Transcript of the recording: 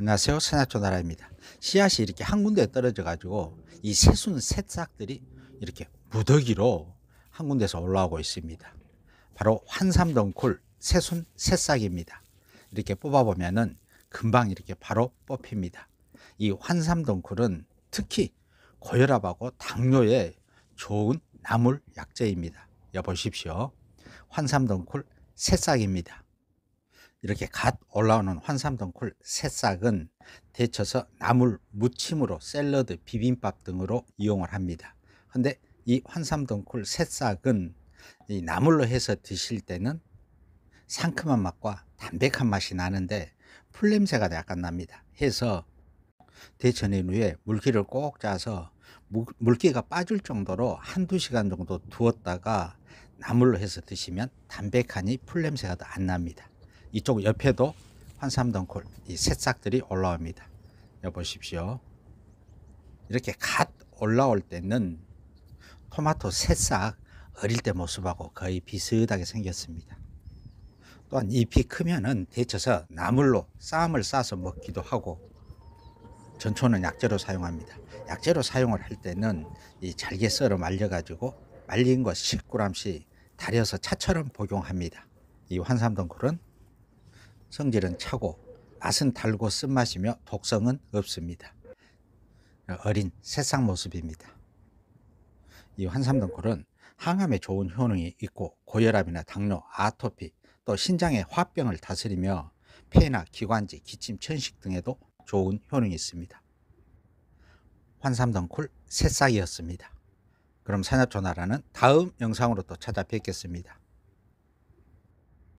안녕하세요. 세나초나라입니다. 씨앗이 이렇게 한 군데에 떨어져 가지고 이 새순 새싹들이 이렇게 무더기로 한 군데서 올라오고 있습니다. 바로 환삼덩굴 새순 새싹입니다. 이렇게 뽑아보면은 금방 이렇게 바로 뽑힙니다. 이 환삼덩굴은 특히 고혈압하고 당뇨에 좋은 나물 약재입니다. 여보십시오. 환삼덩굴 새싹입니다. 이렇게 갓 올라오는 환삼덩굴 새싹은 데쳐서 나물 무침으로 샐러드, 비빔밥 등으로 이용을 합니다. 근데 이환삼덩굴 새싹은 이 나물로 해서 드실 때는 상큼한 맛과 담백한 맛이 나는데 풀냄새가 약간 납니다. 해서 데쳐낸 후에 물기를 꼭 짜서 물기가 빠질 정도로 한두 시간 정도 두었다가 나물로 해서 드시면 담백하니 풀냄새가 안 납니다. 이쪽 옆에도 환삼덩굴 이 새싹들이 올라옵니다. 여보십시오. 이렇게 갓 올라올 때는 토마토 새싹 어릴 때 모습하고 거의 비슷하게 생겼습니다. 또한 잎이 크면은 데쳐서 나물로 쌈을 싸서 먹기도 하고 전초는 약재로 사용합니다. 약재로 사용을 할 때는 이 잘게 썰어 말려가지고 말린 것 10g씩 달여서 차처럼 복용합니다. 이 환삼덩굴은 성질은 차고 맛은 달고 쓴맛이며 독성은 없습니다. 어린 새싹 모습입니다. 이 환삼등골은 항암에 좋은 효능이 있고 고혈압이나 당뇨, 아토피, 또 신장의 화병을 다스리며 폐나 기관지, 기침, 천식 등에도 좋은 효능이 있습니다. 환삼등골 새싹이었습니다. 그럼 산업조나라는 다음 영상으로 또 찾아뵙겠습니다.